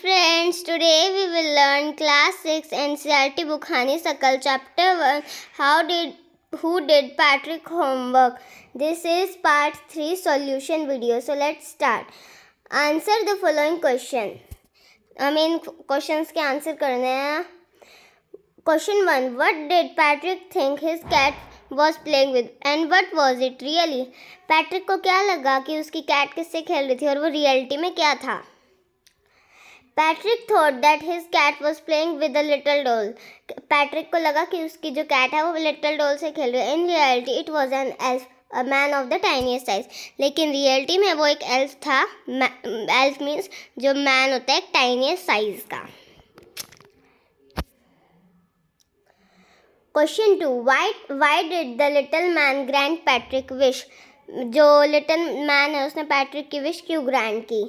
Friends today we will learn class six N C R T honeysuckle chapter one how did who did Patrick homework this is part three solution video so let start answer the following question I mean question के answer करने हैं question one what did Patrick think his cat was playing with and what was it really Patrick को क्या लगा कि उसकी cat किससे खेल रही थी और वो रियलिटी में क्या था Patrick thought that his cat was playing with a little doll Patrick को लगा कि उसकी जो कैट है वो लिटल डॉल से खेल रही है in reality it was an elf a man of the tiniest size लेकिन रियलिटी में वो एक एल्फ था एल्फ मीन्स जो मैन होता है टाइनिएस्ट साइज का question two why why did the little man grant Patrick wish जो लिटल मैन है उसने पैट्रिक की विश क्यों ग्रैंड की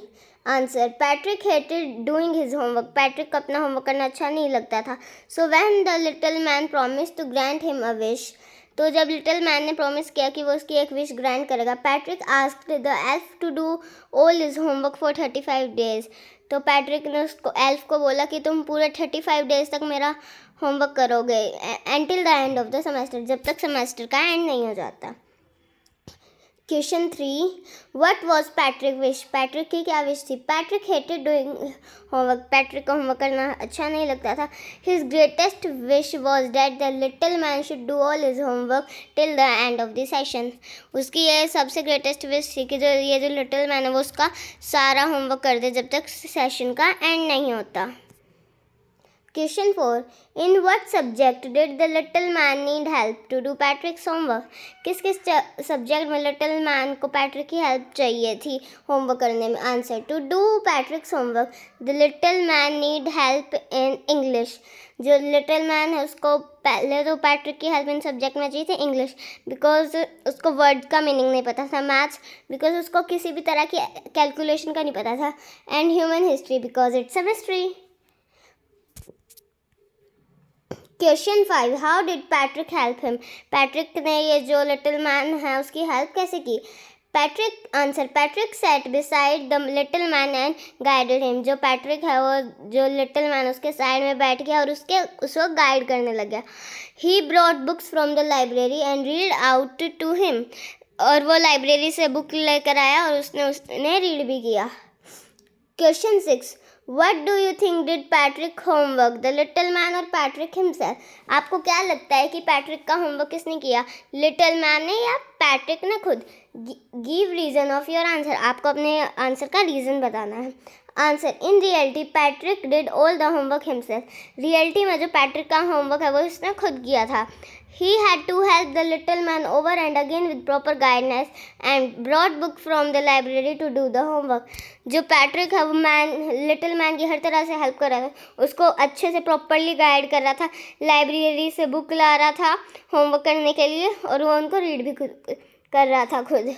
answer Patrick hated doing his homework Patrick को अपना होमवर्क करना अच्छा नहीं लगता था so when the little man promise to grant him a wish तो जब लिटिल मैन ने प्रॉमिस किया कि वो उसकी एक विश ग्रैंड करेगा Patrick ask the elf to do all his homework for thirty five days तो पैट्रिक ने उसको एल्फ को बोला कि तुम पूरे थर्टी फाइव डेज तक मेरा होमवर्क करोगे until the end of the semester जब तक सेमेस्टर का एंड नहीं हो जाता question three what was Patrick wish Patrick की क्या विश थी Patrick hated doing homework Patrick को होमवर्क करना अच्छा नहीं लगता था his greatest wish was that the little man should do all his homework till the end of the session उसकी ये सबसे ग्रेटेस्ट विश थी कि जो ये जो लिटिल मैन है वो उसका सारा होमवर्क कर दे जब तक सेशन का एंड नहीं होता question four in what subject did the little man need help to do Patrick's homework किस किस सब्जेक्ट में लिटिल मैन को पैट्रिक की हेल्प चाहिए थी होमवर्क करने में answer to do Patrick's homework the little man need help in English जो लिटिल मैन है उसको पहले तो पैट्रिक की हेल्प इन सब्जेक्ट में चाहिए थी इंग्लिश बिकॉज उसको वर्ड का मीनिंग नहीं पता था मैथ्स बिकॉज उसको किसी भी तरह की कैलकुलेशन का नहीं पता था and human history because it's a mystery question five how did Patrick help him Patrick ने ये जो लिटिल मैन है उसकी हेल्प कैसे की Patrick answer Patrick sat beside the little man and guided him जो पैट्रिक है वो जो लिटिल मैन उसके साइड में बैठ गया और उसके उसको गाइड करने लग गया he brought books from the library and read out to him और वो लाइब्रेरी से बुक लेकर आया और उसने उसने रीड भी किया question six what do you think did Patrick homework the little man और पैट्रिक हिमसेल्फ आपको क्या लगता है कि पैट्रिक का होमवर्क किसने किया लिटल मैन ने या पैट्रिक ने खुद give reason of your answer आपको अपने आंसर का रीज़न बताना है answer in reality Patrick did all the homework himself reality में जो पैट्रिक का होमवर्क है वो इसने खुद किया था He had to help the little man over and again with proper guidance and brought book from the library to do the homework. जो पैट्रिक है वो मैन लिटिल मैन की हर तरह से हेल्प कर रहा था उसको अच्छे से प्रॉपरली गाइड कर रहा था लाइब्रेरी से बुक ला रहा था होमवर्क करने के लिए और वो उनको रीड भी कर रहा था खुद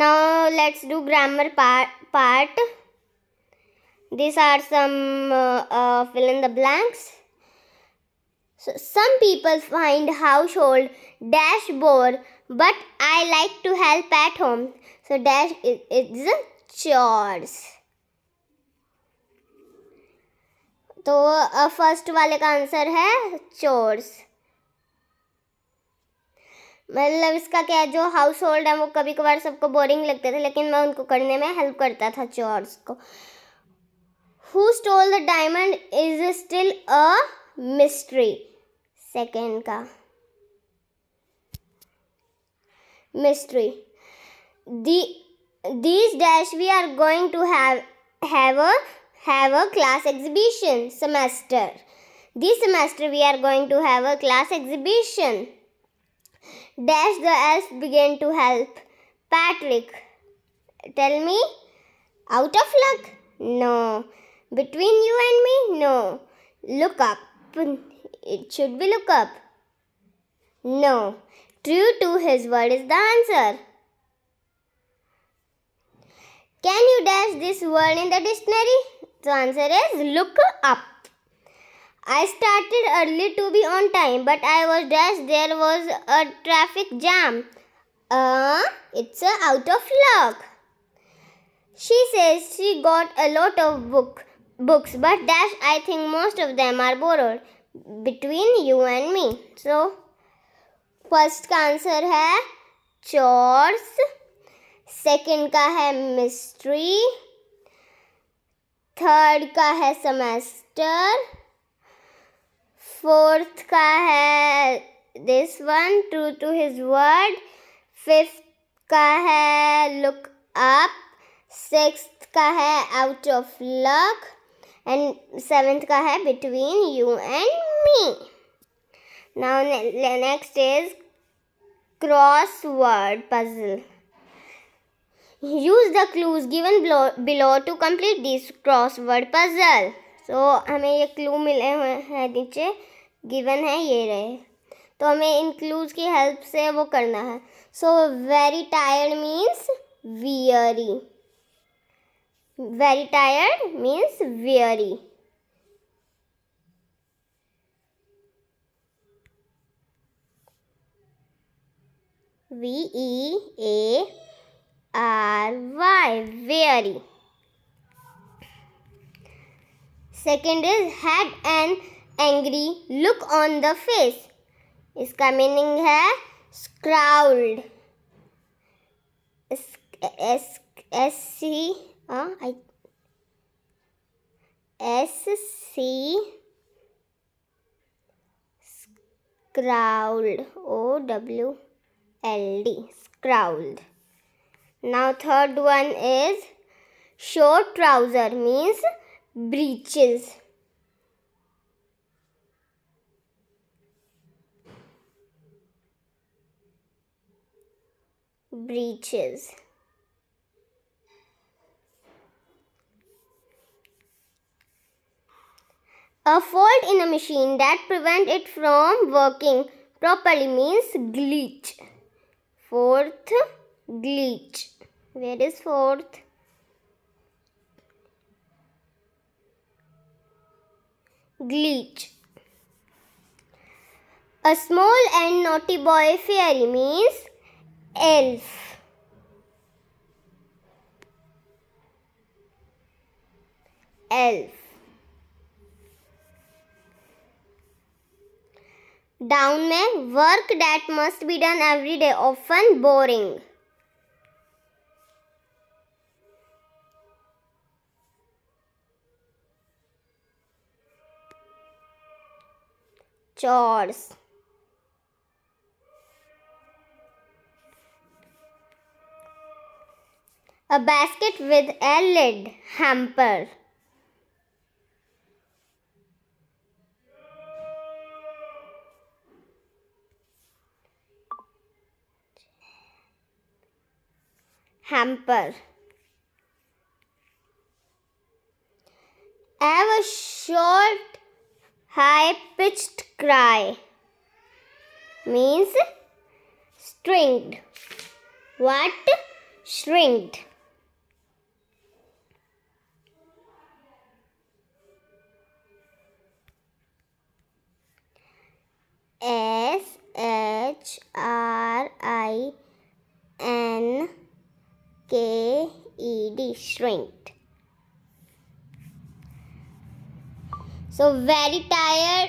now let's do grammar part part these are some uh, uh, fill in the blanks So some people find household dash bore, but I like to help at home. So dash it, it's a chores. तो first uh, वाले का answer है chores मतलब इसका क्या है जो house hold है वो कभी कभार सबको बोरिंग लगते थे लेकिन मैं उनको करने में हेल्प करता था चोर्स को who stole the diamond is still a mystery second का mystery the these days we are going to have have a have a class exhibition semester this semester we are going to have a class exhibition dash the elf began to help patrick tell me out of luck no between you and me no look up it should be look up. No, true to his word is the answer. Can you dash this word in the dictionary? The answer is look up. I started early to be on time, but I was dashed. There was a traffic jam. Uh, it's uh, out of luck. She says she got a lot of book, books, but dash, I think most of them are borrowed. Between you and me so first का answer है chores second का है mystery third का है semester fourth का है this one true to his word fifth का है लुक अप सिक्स का है out of luck and seventh का है between you and me now next is crossword puzzle use the clues given below to complete this crossword puzzle so हमें ये clue मिले हुए हैं नीचे गिवन है ये रहे तो हमें इन क्लूज की हेल्प से वो करना है so very tired means weary very tired means weary v e a r y weary second is had an angry look on the face इसका मीनिंग है scowled S S C uh, I, S-C scrawled o-w-l-d scrawled now third one is short trouser means breeches breeches A fault in a machine that prevents it from working properly means glitch. Fourth, glitch. Where is fourth? Glitch. A small and naughty boy fairy means elf. Elf. Down में work that must be done every day, often boring. Chores. A basket with a lid, hamper. I have a short, high pitched cry. Means stringed. What? Shrinked. S H I. so very tired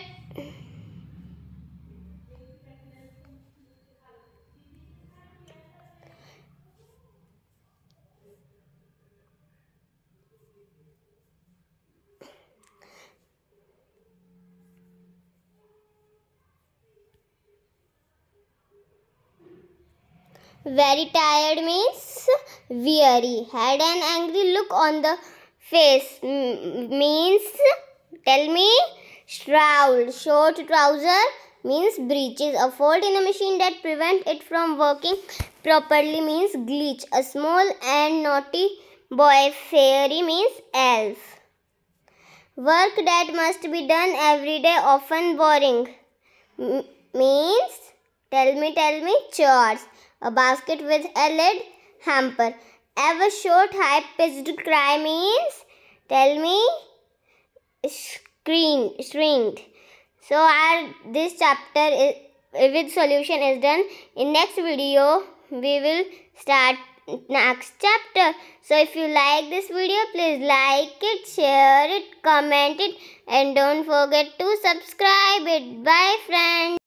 Very tired means weary. Had an angry look on the face means Tell me, shroud, short trouser means breeches. A fault in a machine that prevents it from working properly means glitch. A small and naughty boy, fairy means elf. Work that must be done every day, often boring. M means, tell me, tell me, chores. A basket with a lid, hamper. Ever short, high-pitched cry means, tell me, screen stringed. So our this chapter is, with solution is done. In next video we will start next chapter. So if you like this video please like it, share it, comment it and don't forget to subscribe it. Bye friends.